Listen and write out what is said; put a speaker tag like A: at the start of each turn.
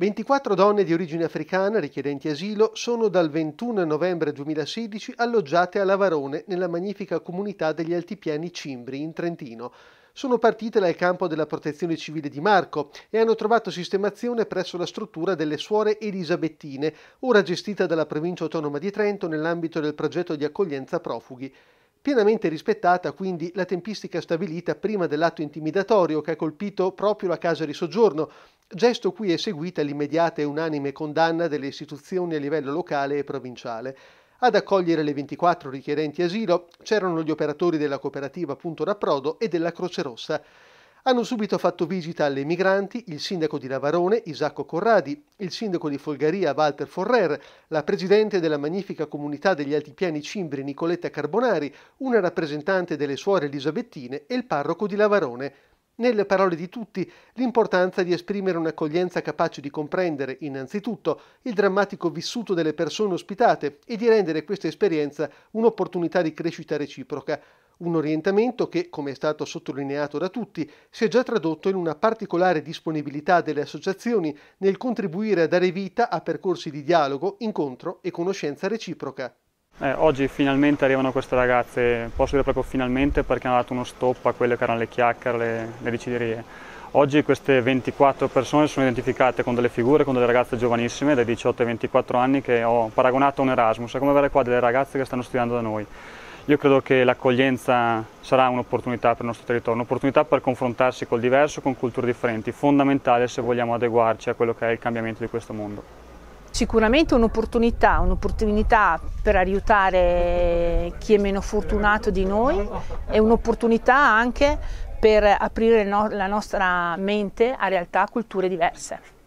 A: 24 donne di origine africana richiedenti asilo sono dal 21 novembre 2016 alloggiate a Lavarone nella magnifica comunità degli altipiani Cimbri in Trentino. Sono partite dal campo della protezione civile di Marco e hanno trovato sistemazione presso la struttura delle suore elisabettine, ora gestita dalla provincia autonoma di Trento nell'ambito del progetto di accoglienza profughi. Pienamente rispettata quindi la tempistica stabilita prima dell'atto intimidatorio che ha colpito proprio la casa di soggiorno, gesto cui è seguita l'immediata e unanime condanna delle istituzioni a livello locale e provinciale. Ad accogliere le 24 richiedenti asilo c'erano gli operatori della cooperativa Punto Rapprodo e della Croce Rossa. Hanno subito fatto visita alle migranti il sindaco di Navarone Isacco Corradi, il sindaco di Folgaria Walter Forrer, la presidente della magnifica comunità degli altipiani cimbri Nicoletta Carbonari, una rappresentante delle suore elisabettine e il parroco di Lavarone nelle parole di tutti l'importanza di esprimere un'accoglienza capace di comprendere innanzitutto il drammatico vissuto delle persone ospitate e di rendere questa esperienza un'opportunità di crescita reciproca, un orientamento che, come è stato sottolineato da tutti, si è già tradotto in una particolare disponibilità delle associazioni nel contribuire a dare vita a percorsi di dialogo, incontro e conoscenza reciproca.
B: Eh, oggi finalmente arrivano queste ragazze, posso dire proprio finalmente perché hanno dato uno stop a quelle che erano le chiacchiere, le, le riciderie. Oggi queste 24 persone sono identificate con delle figure, con delle ragazze giovanissime dai 18 ai 24 anni che ho paragonato a un Erasmus, è come avere qua delle ragazze che stanno studiando da noi. Io credo che l'accoglienza sarà un'opportunità per il nostro territorio, un'opportunità per confrontarsi col diverso, con culture differenti, fondamentale se vogliamo adeguarci a quello che è il cambiamento di questo mondo
C: sicuramente un'opportunità, un'opportunità per aiutare chi è meno fortunato di noi e un'opportunità anche per aprire no la nostra mente a realtà, culture diverse.